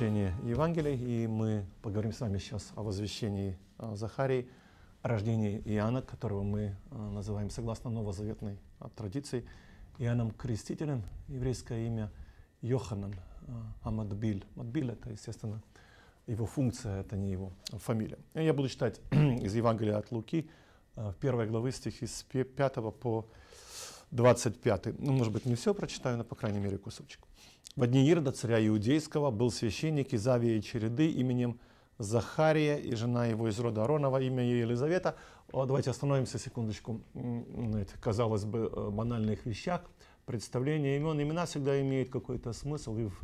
изучение Евангелия, и мы поговорим с вами сейчас о возвещении а, Захарии, о рождении Иоанна, которого мы а, называем согласно новозаветной а, традиции Иоанном Крестителем, еврейское имя Йоханан Амадбиль. Мадбиль — это, естественно, его функция, это не его фамилия. Ну, я буду читать из Евангелия от Луки, первой главы стихи с 5 по 25. Ну, может быть, не все прочитаю, но, по крайней мере, кусочек. В одни Ирда, царя Иудейского, был священник из Авии Череды именем Захария и жена его из рода Аронова, имя Елизавета. Давайте остановимся секундочку на ну, этих, казалось бы, э, банальных вещах. Представление имен, имена всегда имеют какой-то смысл и в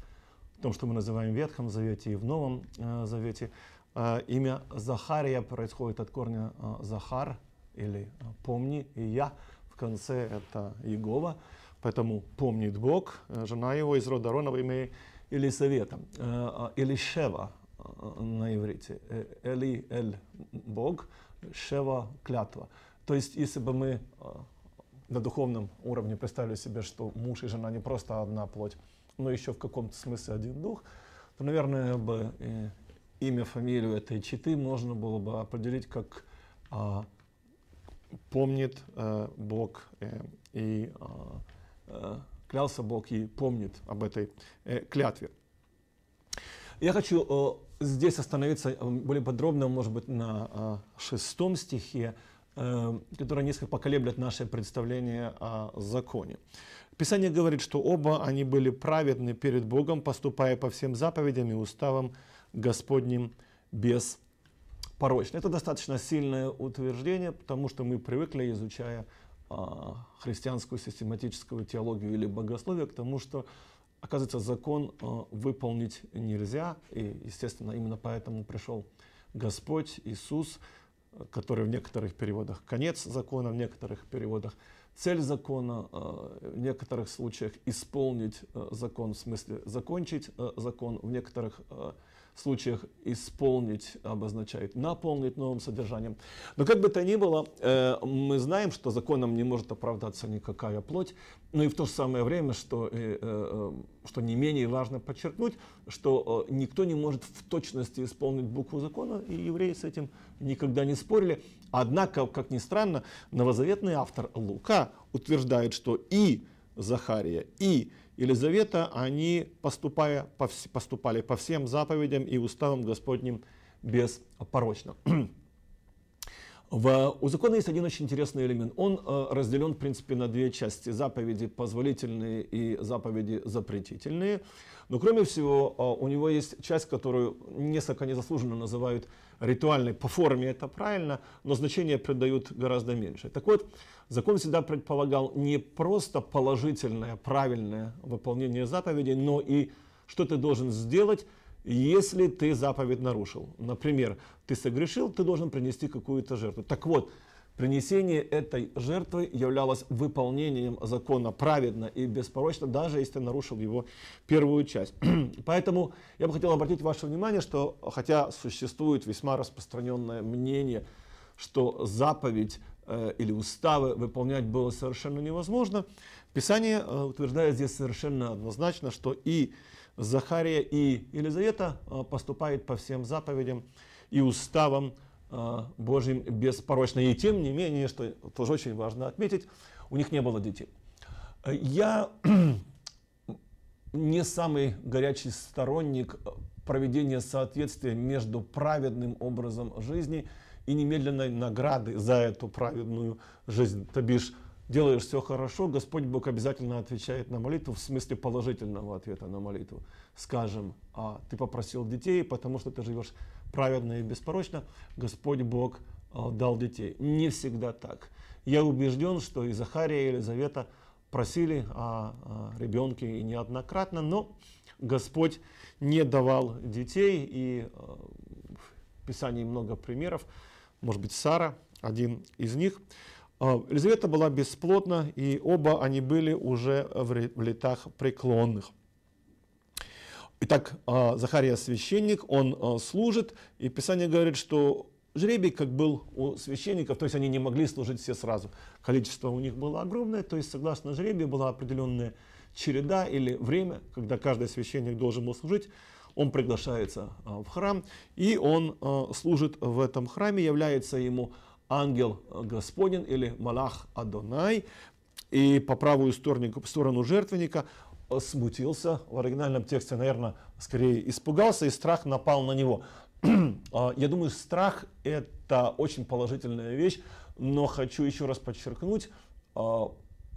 том, что мы называем Ветхом Завете, и в Новом э, Завете. А, имя Захария происходит от корня э, Захар или помни, и я. В конце это Иегова. Поэтому помнит Бог, э, жена его из рода Ронова, имя Елисавета, Элишева э, э, на иврите, Эли, Эль, Бог, Шева, клятва. То есть, если бы мы на духовном уровне представили себе, что муж и жена не просто одна плоть, но еще в каком-то смысле один дух, то, наверное, бы имя, фамилию этой читы можно было бы определить как а, помнит Бог и а, Э, клялся Бог и помнит об этой э, клятве. Я хочу э, здесь остановиться более подробно, может быть, на шестом стихе, которые несколько поколеблят наше представление о законе. Писание говорит, что оба они были праведны перед Богом, поступая по всем заповедям и уставам Господним без порочно. Это достаточно сильное утверждение, потому что мы привыкли, изучая а, христианскую систематическую теологию или богословие к тому, что, оказывается, закон а, выполнить нельзя. И, естественно, именно поэтому пришел Господь Иисус, который в некоторых переводах конец закона, в некоторых переводах цель закона, а, в некоторых случаях исполнить закон, в смысле закончить закон, в некоторых случаях исполнить обозначает наполнить новым содержанием. Но как бы то ни было, э, мы знаем, что законом не может оправдаться никакая плоть, но ну и в то же самое время, что, э, э, что не менее важно подчеркнуть, что никто не может в точности исполнить букву закона, и евреи с этим никогда не спорили. Однако, как ни странно, новозаветный автор Лука утверждает, что и Захария, и Елизавета, они поступая, поступали по всем заповедям и уставам Господним беспорочно. В, у закона есть один очень интересный элемент. Он э, разделен, в принципе, на две части. Заповеди позволительные и заповеди запретительные. Но, кроме всего, э, у него есть часть, которую несколько незаслуженно называют ритуальной. По форме это правильно, но значение придают гораздо меньше. Так вот, закон всегда предполагал не просто положительное, правильное выполнение заповедей, но и что ты должен сделать, если ты заповедь нарушил. Например, ты согрешил, ты должен принести какую-то жертву. Так вот, принесение этой жертвы являлось выполнением закона праведно и беспорочно, даже если ты нарушил его первую часть. Поэтому я бы хотел обратить ваше внимание, что хотя существует весьма распространенное мнение, что заповедь э, или уставы выполнять было совершенно невозможно, Писание э, утверждает здесь совершенно однозначно, что и Захария и Елизавета а, поступают по всем заповедям и уставам а, Божьим беспорочно. И тем не менее, что тоже очень важно отметить, у них не было детей. Я не самый горячий сторонник проведения соответствия между праведным образом жизни и немедленной награды за эту праведную жизнь. То бишь, делаешь все хорошо, Господь Бог обязательно отвечает на молитву, в смысле положительного ответа на молитву. Скажем, а ты попросил детей, потому что ты живешь праведно и беспорочно, Господь Бог э, дал детей. Не всегда так. Я убежден, что и Захария, и Елизавета просили о ребенке и неоднократно, но Господь не давал детей, и э, в Писании много примеров, может быть, Сара один из них. А, Елизавета была бесплодна, и оба они были уже в летах преклонных. Итак, а, Захария священник, он а, служит, и Писание говорит, что жребий как был у священников, то есть они не могли служить все сразу. Количество у них было огромное, то есть согласно жребию была определенная череда или время, когда каждый священник должен был служить он приглашается в храм, и он служит в этом храме, является ему ангел Господен или Малах Адонай, и по правую сторону, сторону жертвенника э, смутился, в оригинальном тексте, наверное, скорее испугался, и страх напал на него. А, я думаю, страх – это очень положительная вещь, но хочу еще раз подчеркнуть, а,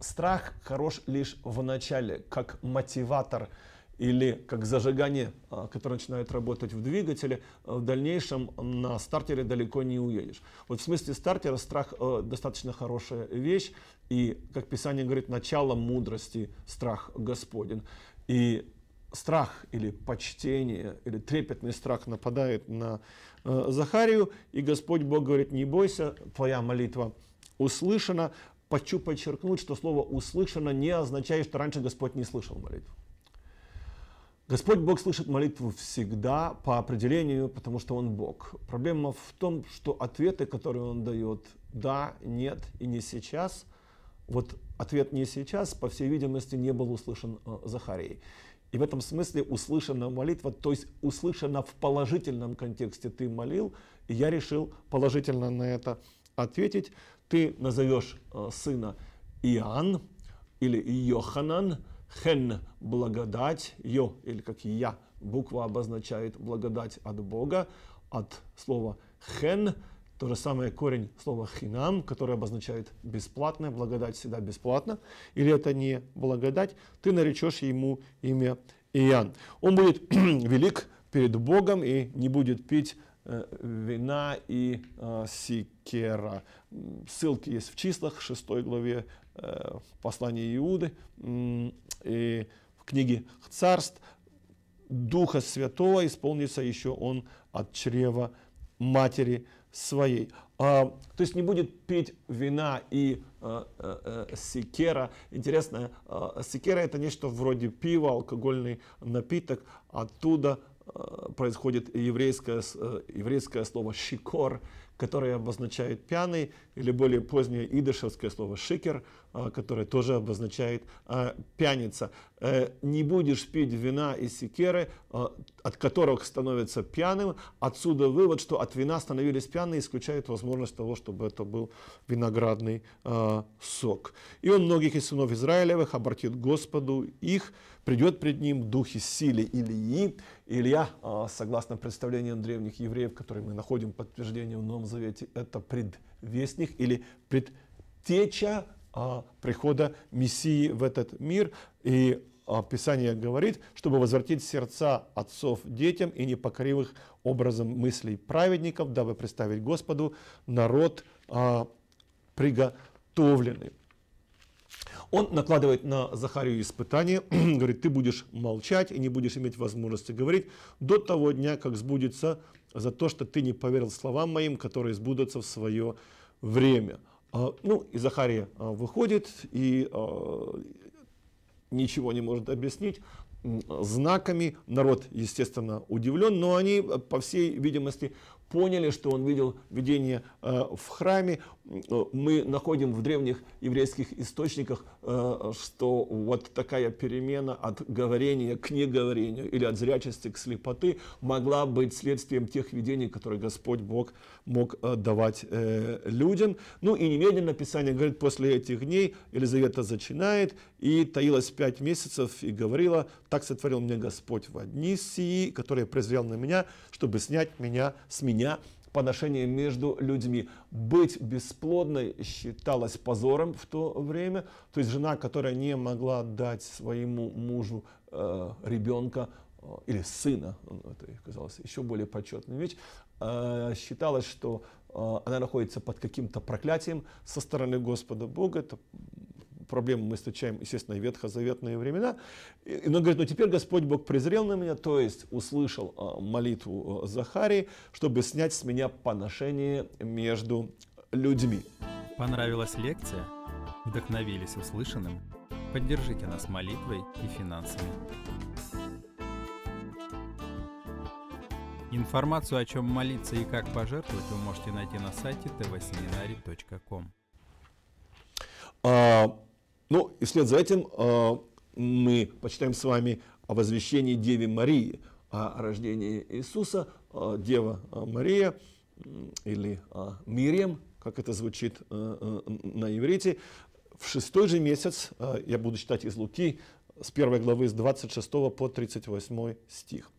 страх хорош лишь в начале, как мотиватор – или как зажигание, а, которое начинает работать в двигателе, а, в дальнейшем на стартере далеко не уедешь. Вот в смысле стартера страх а, достаточно хорошая вещь, и, как Писание говорит, начало мудрости – страх Господен. И страх или почтение, или трепетный страх нападает на Захарию, и Господь Бог говорит, не бойся, твоя молитва услышана. Хочу подчеркнуть, что слово «услышано» не означает, что раньше Господь не слышал молитву. Господь Бог слышит молитву всегда по определению, потому что Он Бог. Проблема в том, что ответы, которые Он дает, да, нет и не сейчас, вот ответ не сейчас, по всей видимости, не был услышан э, Захарией. И в этом смысле услышана молитва, то есть услышана в положительном контексте ты молил, и я решил положительно на это ответить. Ты назовешь э, сына Иоанн или Йоханан, хен – благодать, йо или как я, буква обозначает благодать от Бога, от слова хен, то же самое корень слова хинам, который обозначает бесплатно, благодать всегда бесплатно, или это не благодать, ты наречешь ему имя Иоанн. Он будет велик перед Богом и не будет пить Э, вина и э, Сикера. Ссылки есть в числах, 6 главе э, послания Иуды и в книге «Царств». Духа Святого исполнится еще он от чрева матери своей. А, то есть не будет пить вина и а, а, секера. Интересно, а, секера это нечто вроде пива, алкогольный напиток. Оттуда Э, происходит еврейское, э, еврейское слово шикор, которое обозначает «пьяный», или более позднее идышевское слово «шикер», э, которое тоже обозначает «пьяница». «Не будешь пить вина и секеры, от которых становится пьяным». Отсюда вывод, что от вина становились пьяные, исключает возможность того, чтобы это был виноградный сок. «И он многих из сынов Израилевых обратит Господу их, придет пред ним дух из силы Илии. Илья, а, согласно представлениям древних евреев, которые мы находим подтверждение в Новом Завете, это предвестник или предтеча а, прихода Мессии в этот мир. И а, Писание говорит, чтобы возвратить сердца отцов детям и непокоривых образом мыслей праведников, дабы представить Господу народ приготовленный. Он накладывает на Захарию испытание, говорит, ты будешь молчать и не будешь иметь возможности говорить до того дня, как сбудется за то, что ты не поверил словам моим, которые сбудутся в свое время. А, ну, и Захария а, выходит и а, ничего не может объяснить знаками. Народ, естественно, удивлен, но они, по всей видимости, поняли, что он видел видение э, в храме. Э, мы находим в древних еврейских источниках, э, что вот такая перемена от говорения к неговорению или от зрячести к слепоты могла быть следствием тех видений, которые Господь Бог мог давать людям. Ну и немедленно Писание говорит, после этих дней Елизавета зачинает и таилась пять месяцев и говорила, так сотворил мне Господь в одни сии, которые презрел на меня, чтобы снять меня с меня меня отношению между людьми. Быть бесплодной считалось позором в то время. То есть жена, которая не могла дать своему мужу э, ребенка э, или сына, ну, это казалось еще более почетной вещь, э, считалось, что э, она находится под каким-то проклятием со стороны Господа Бога. Это проблемы мы встречаем, естественно, и ветхозаветные времена. И он говорит, ну теперь Господь Бог презрел на меня, то есть услышал а, молитву а, Захарии, чтобы снять с меня поношение между людьми. Понравилась лекция? Вдохновились услышанным? Поддержите нас молитвой и финансами. Информацию, о чем молиться и как пожертвовать, вы можете найти на сайте tvseminary.com. Ну и вслед за этим э, мы почитаем с вами о возвещении Деве Марии, о рождении Иисуса. Э, Дева а, Мария или э, Мирием, как это звучит э, э, на иврите. В шестой же месяц, я буду читать из Луки, с первой главы, с 26 по 38 стих.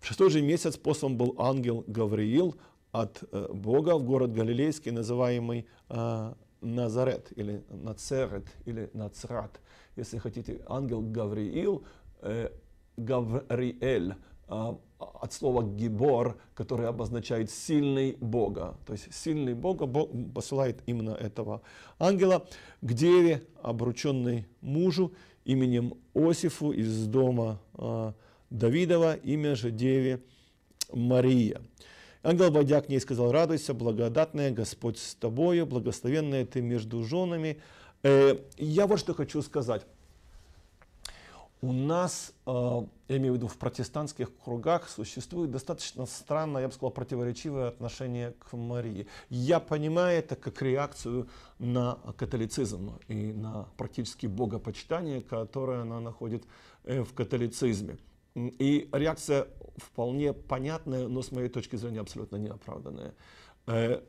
В шестой же месяц послан был ангел Гавриил от э, Бога в город Галилейский, называемый Назарет или Нацерет или Нацрат. Если хотите, ангел Гавриил, э, Гавриэль, э, от слова гибор, который обозначает сильный Бога. То есть сильный Бога Бог посылает именно этого ангела к деве, обрученной мужу именем Осифу из дома э, Давидова, имя же деве Мария. Ангел, войдя к ней, сказал, радуйся, благодатная Господь с тобою, благословенная ты между женами. Э, я вот что хочу сказать. У нас, э, я имею в виду в протестантских кругах, существует достаточно странное, я бы сказал, противоречивое отношение к Марии. Я понимаю это как реакцию на католицизм и на практически богопочитание, которое она находит э, в католицизме. И реакция вполне понятная, но с моей точки зрения абсолютно неоправданная. Э,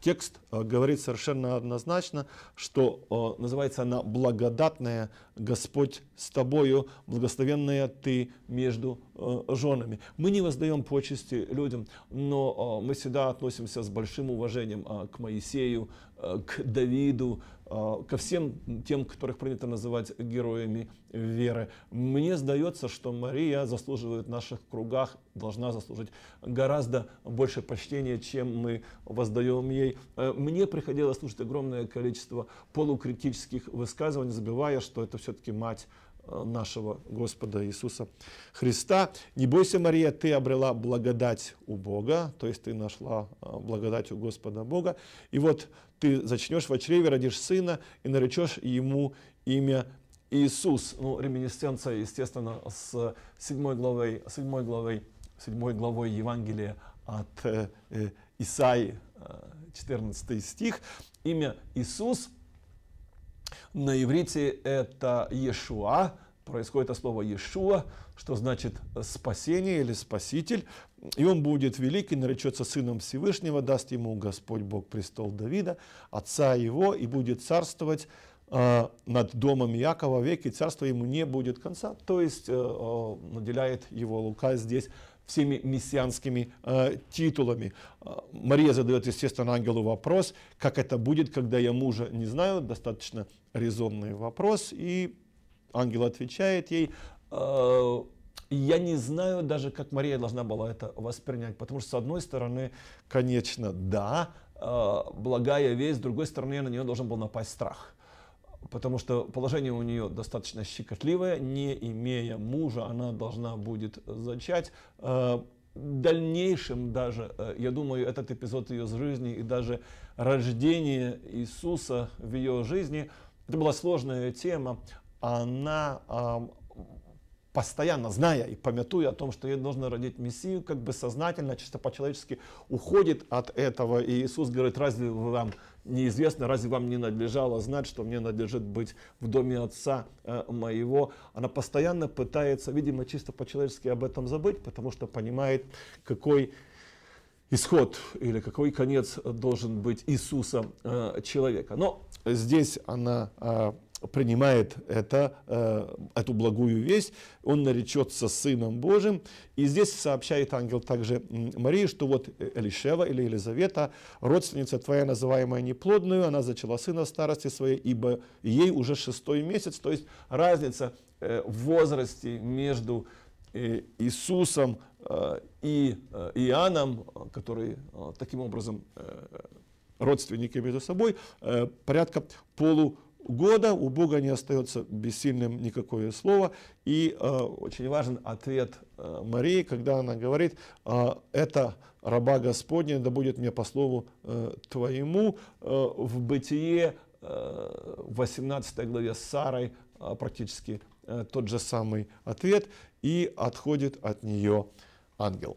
текст э, говорит совершенно однозначно, что э, называется она «благодатная Господь с тобою, благословенная ты между женами». Мы не воздаем почести людям, но мы всегда относимся с большим уважением к Моисею, Э, к Давиду, э, ко всем тем, которых принято называть героями веры. Мне сдается, что Мария заслуживает в наших кругах, должна заслужить гораздо больше почтения, чем мы воздаем ей. Э, мне приходилось слушать огромное количество полукритических высказываний, забывая, что это все-таки мать Э, нашего Господа Иисуса Христа. Не бойся, Мария, ты обрела благодать у Бога, то есть ты нашла э, благодать у Господа Бога. И вот ты зачнешь в чреве, родишь сына и наречешь ему имя Иисус. Ну, реминесценция, естественно, с 7 главой, 7 главой, 7 главой Евангелия от э, э Исаи, 14 стих. Имя Иисус – на иврите это Иешуа, происходит от слова Иешуа, что значит спасение или спаситель. И он будет великий, наречется сыном Всевышнего, даст ему Господь Бог престол Давида, отца его, и будет царствовать э, над домом Якова веки, царство ему не будет конца, то есть э, э, наделяет его Лука здесь всеми мессианскими э, титулами. Э, Мария задает, естественно, ангелу вопрос, как это будет, когда я мужа не знаю, достаточно резонный вопрос, и ангел отвечает ей, э, я не знаю даже, как Мария должна была это воспринять, потому что, с одной стороны, конечно, да, э, благая весть, с другой стороны, на нее должен был напасть страх потому что положение у нее достаточно щекотливое, не имея мужа, она должна будет зачать. Э, в дальнейшем даже, э, я думаю, этот эпизод ее жизни и даже рождение Иисуса в ее жизни, это была сложная тема, она а, постоянно зная и помятуя о том, что ей нужно родить Мессию, как бы сознательно, чисто по-человечески уходит от этого. И Иисус говорит, разве вам неизвестно, разве вам не надлежало знать, что мне надлежит быть в доме отца э, моего. Она постоянно пытается, видимо, чисто по-человечески об этом забыть, потому что понимает, какой исход или какой конец должен быть Иисуса э, человека. Но здесь она э, принимает это, э, эту благую весть, он наречется Сыном Божьим. И здесь сообщает ангел также Марии, что вот Элишева или Елизавета, родственница твоя, называемая неплодную, она зачала сына старости своей, ибо ей уже шестой месяц. То есть разница э, в возрасте между э, Иисусом и Иоанном, который таким образом родственники между собой, порядка полу года. У Бога не остается бессильным никакое слово. И э, очень важен ответ э, Марии, когда она говорит, э, это раба Господня, да будет мне по слову э, твоему. Э, в Бытие э, 18 главе с Сарой э, практически э, тот же самый ответ. И отходит от нее ангел.